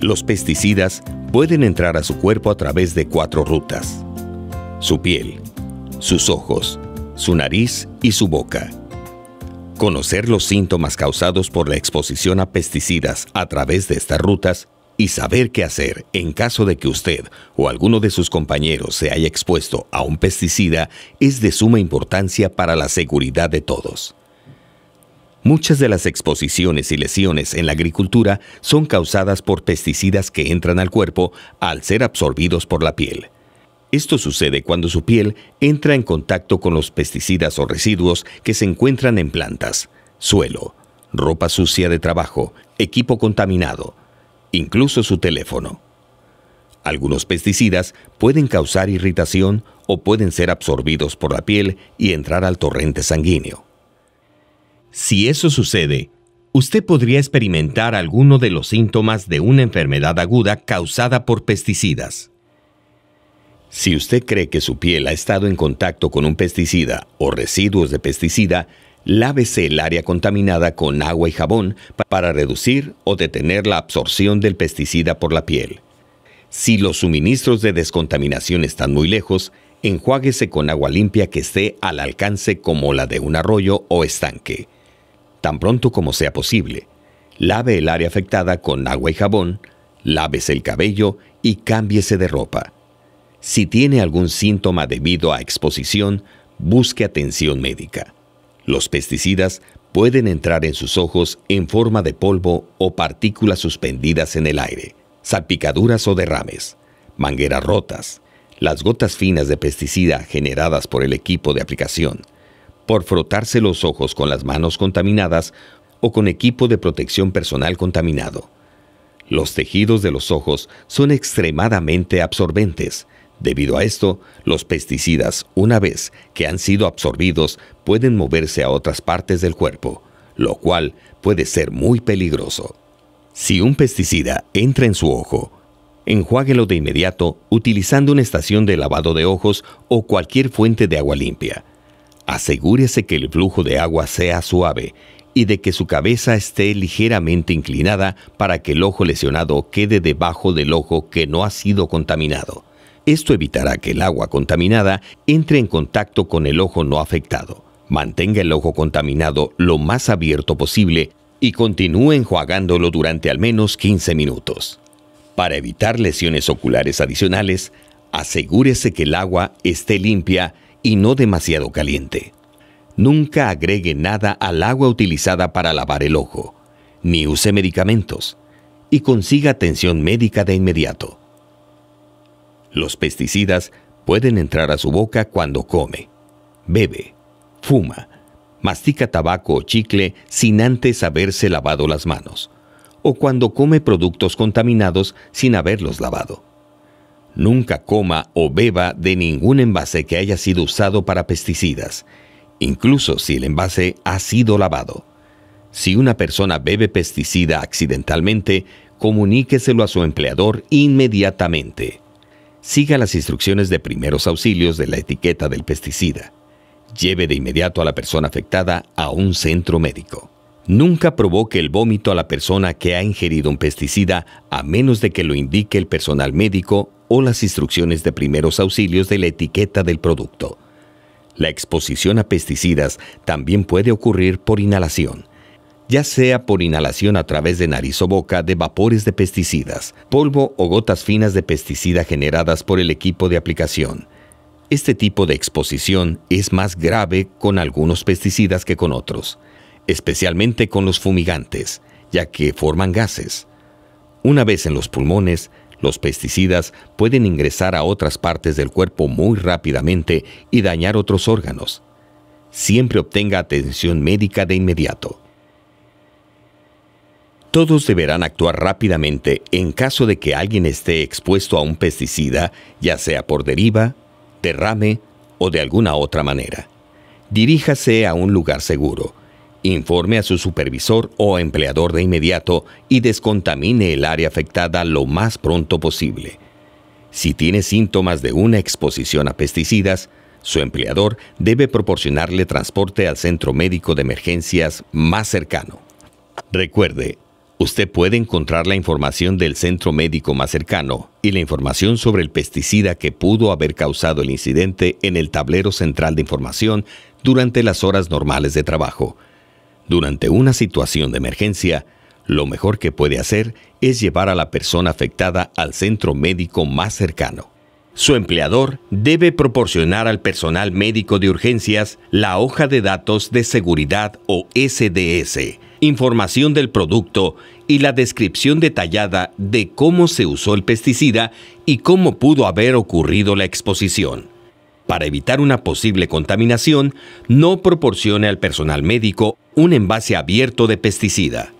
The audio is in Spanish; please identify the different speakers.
Speaker 1: Los pesticidas pueden entrar a su cuerpo a través de cuatro rutas. Su piel, sus ojos, su nariz y su boca. Conocer los síntomas causados por la exposición a pesticidas a través de estas rutas y saber qué hacer en caso de que usted o alguno de sus compañeros se haya expuesto a un pesticida es de suma importancia para la seguridad de todos. Muchas de las exposiciones y lesiones en la agricultura son causadas por pesticidas que entran al cuerpo al ser absorbidos por la piel. Esto sucede cuando su piel entra en contacto con los pesticidas o residuos que se encuentran en plantas, suelo, ropa sucia de trabajo, equipo contaminado, incluso su teléfono. Algunos pesticidas pueden causar irritación o pueden ser absorbidos por la piel y entrar al torrente sanguíneo. Si eso sucede, usted podría experimentar alguno de los síntomas de una enfermedad aguda causada por pesticidas. Si usted cree que su piel ha estado en contacto con un pesticida o residuos de pesticida, lávese el área contaminada con agua y jabón para reducir o detener la absorción del pesticida por la piel. Si los suministros de descontaminación están muy lejos, enjuáguese con agua limpia que esté al alcance como la de un arroyo o estanque. Tan pronto como sea posible, lave el área afectada con agua y jabón, lávese el cabello y cámbiese de ropa. Si tiene algún síntoma debido a exposición, busque atención médica. Los pesticidas pueden entrar en sus ojos en forma de polvo o partículas suspendidas en el aire, salpicaduras o derrames, mangueras rotas, las gotas finas de pesticida generadas por el equipo de aplicación, por frotarse los ojos con las manos contaminadas o con equipo de protección personal contaminado. Los tejidos de los ojos son extremadamente absorbentes. Debido a esto, los pesticidas, una vez que han sido absorbidos, pueden moverse a otras partes del cuerpo, lo cual puede ser muy peligroso. Si un pesticida entra en su ojo, enjuáguelo de inmediato utilizando una estación de lavado de ojos o cualquier fuente de agua limpia. Asegúrese que el flujo de agua sea suave y de que su cabeza esté ligeramente inclinada para que el ojo lesionado quede debajo del ojo que no ha sido contaminado. Esto evitará que el agua contaminada entre en contacto con el ojo no afectado. Mantenga el ojo contaminado lo más abierto posible y continúe enjuagándolo durante al menos 15 minutos. Para evitar lesiones oculares adicionales, asegúrese que el agua esté limpia y no demasiado caliente. Nunca agregue nada al agua utilizada para lavar el ojo, ni use medicamentos, y consiga atención médica de inmediato. Los pesticidas pueden entrar a su boca cuando come, bebe, fuma, mastica tabaco o chicle sin antes haberse lavado las manos, o cuando come productos contaminados sin haberlos lavado. Nunca coma o beba de ningún envase que haya sido usado para pesticidas, incluso si el envase ha sido lavado. Si una persona bebe pesticida accidentalmente, comuníqueselo a su empleador inmediatamente. Siga las instrucciones de primeros auxilios de la etiqueta del pesticida. Lleve de inmediato a la persona afectada a un centro médico. Nunca provoque el vómito a la persona que ha ingerido un pesticida a menos de que lo indique el personal médico o las instrucciones de primeros auxilios de la etiqueta del producto. La exposición a pesticidas también puede ocurrir por inhalación, ya sea por inhalación a través de nariz o boca de vapores de pesticidas, polvo o gotas finas de pesticida generadas por el equipo de aplicación. Este tipo de exposición es más grave con algunos pesticidas que con otros, especialmente con los fumigantes, ya que forman gases. Una vez en los pulmones, los pesticidas pueden ingresar a otras partes del cuerpo muy rápidamente y dañar otros órganos. Siempre obtenga atención médica de inmediato. Todos deberán actuar rápidamente en caso de que alguien esté expuesto a un pesticida, ya sea por deriva, derrame o de alguna otra manera. Diríjase a un lugar seguro, Informe a su supervisor o empleador de inmediato y descontamine el área afectada lo más pronto posible. Si tiene síntomas de una exposición a pesticidas, su empleador debe proporcionarle transporte al centro médico de emergencias más cercano. Recuerde, usted puede encontrar la información del centro médico más cercano y la información sobre el pesticida que pudo haber causado el incidente en el tablero central de información durante las horas normales de trabajo. Durante una situación de emergencia, lo mejor que puede hacer es llevar a la persona afectada al centro médico más cercano. Su empleador debe proporcionar al personal médico de urgencias la hoja de datos de seguridad o SDS, información del producto y la descripción detallada de cómo se usó el pesticida y cómo pudo haber ocurrido la exposición. Para evitar una posible contaminación, no proporcione al personal médico un envase abierto de pesticida.